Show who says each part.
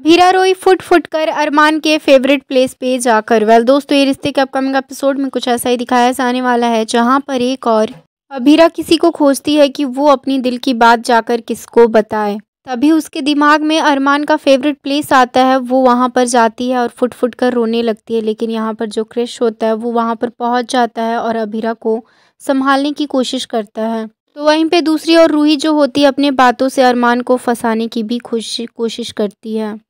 Speaker 1: अभीरा रोई foot foot कर अरमान के फेवरेट प्लेस पे जाकर वेल दोस्तों ये रिश्ते के अपकमिंग एपिसोड में कुछ ऐसा ही दिखाया जाने वाला है जहाँ पर एक और अभीरा किसी को खोजती है कि वो अपनी दिल की बात जाकर किसको बताए तभी उसके दिमाग में अरमान का फेवरेट प्लेस आता है वो वहाँ पर जाती है और फुट फुट कर रोने लगती है लेकिन यहाँ पर जो क्रिश होता है वो वहाँ पर पहुँच जाता है और अभीरा को संभालने की कोशिश करता है तो वहीं पे दूसरी और रूही जो होती है अपने बातों से अरमान को फंसाने की भी कोशिश कोशिश करती है